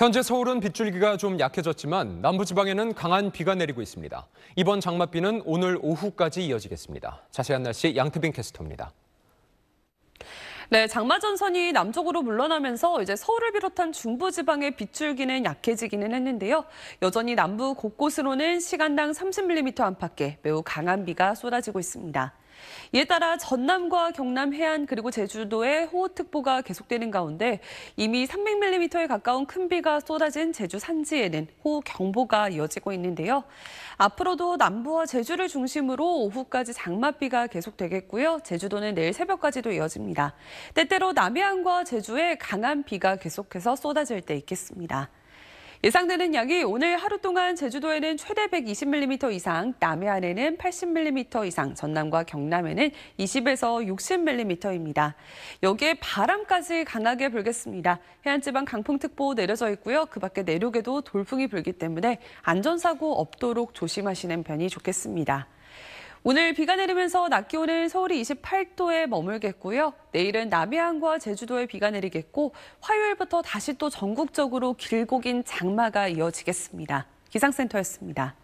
현재 서울은 빗줄기가 좀 약해졌지만 남부지방에는 강한 비가 내리고 있습니다. 이번 장맛비는 오늘 오후까지 이어지겠습니다. 자세한 날씨 양태빈 캐스터입니다. 네, 장마 전선이 남쪽으로 물러나면서 이제 서울을 비롯한 중부 지방의 빗줄기는 약해지기는 했는데요. 여전히 남부 곳곳으로는 시간당 30mm 안팎의 매우 강한 비가 쏟아지고 있습니다. 이에 따라 전남과 경남 해안 그리고 제주도에 호우특보가 계속되는 가운데 이미 300mm에 가까운 큰 비가 쏟아진 제주 산지에는 호우경보가 이어지고 있는데요. 앞으로도 남부와 제주를 중심으로 오후까지 장맛비가 계속되겠고요. 제주도는 내일 새벽까지도 이어집니다. 때때로 남해안과 제주에 강한 비가 계속해서 쏟아질 때 있겠습니다. 예상되는 양이 오늘 하루 동안 제주도에는 최대 120mm 이상, 남해안에는 80mm 이상, 전남과 경남에는 20에서 60mm입니다. 여기에 바람까지 강하게 불겠습니다. 해안지방 강풍특보 내려져 있고요. 그 밖에 내륙에도 돌풍이 불기 때문에 안전사고 없도록 조심하시는 편이 좋겠습니다. 오늘 비가 내리면서 낮 기온은 서울이 28도에 머물겠고요. 내일은 남해안과 제주도에 비가 내리겠고 화요일부터 다시 또 전국적으로 길고 긴 장마가 이어지겠습니다. 기상센터였습니다.